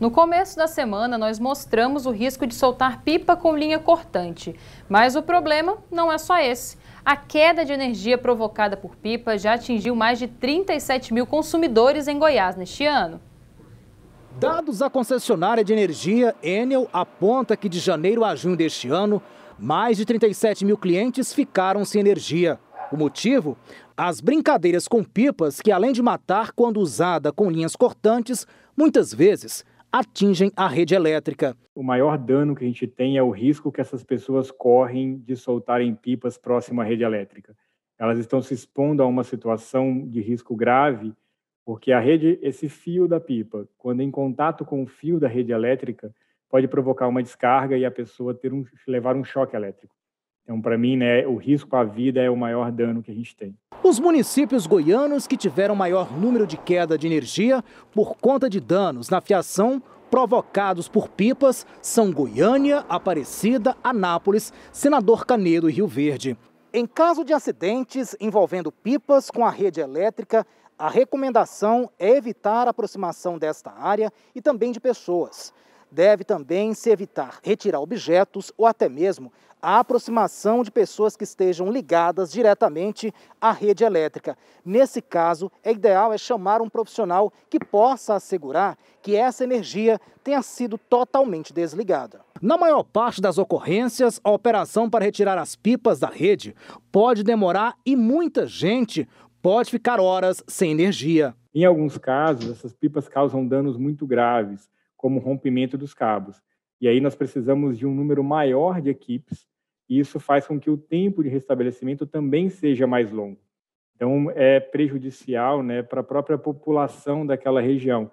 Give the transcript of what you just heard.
No começo da semana, nós mostramos o risco de soltar pipa com linha cortante. Mas o problema não é só esse. A queda de energia provocada por pipa já atingiu mais de 37 mil consumidores em Goiás neste ano. Dados da concessionária de energia Enel aponta que de janeiro a junho deste ano, mais de 37 mil clientes ficaram sem energia. O motivo? As brincadeiras com pipas que, além de matar quando usada com linhas cortantes, muitas vezes atingem a rede elétrica. O maior dano que a gente tem é o risco que essas pessoas correm de soltarem pipas próximo à rede elétrica. Elas estão se expondo a uma situação de risco grave, porque a rede, esse fio da pipa, quando em contato com o fio da rede elétrica, pode provocar uma descarga e a pessoa ter um, levar um choque elétrico. Então, para mim, né, o risco à vida é o maior dano que a gente tem. Os municípios goianos que tiveram maior número de queda de energia por conta de danos na fiação provocados por pipas são Goiânia, Aparecida, Anápolis, Senador Canedo e Rio Verde. Em caso de acidentes envolvendo pipas com a rede elétrica, a recomendação é evitar a aproximação desta área e também de pessoas deve também se evitar retirar objetos ou até mesmo a aproximação de pessoas que estejam ligadas diretamente à rede elétrica. Nesse caso, é ideal é chamar um profissional que possa assegurar que essa energia tenha sido totalmente desligada. Na maior parte das ocorrências, a operação para retirar as pipas da rede pode demorar e muita gente pode ficar horas sem energia. Em alguns casos, essas pipas causam danos muito graves como rompimento dos cabos. E aí nós precisamos de um número maior de equipes, e isso faz com que o tempo de restabelecimento também seja mais longo. Então, é prejudicial né, para a própria população daquela região.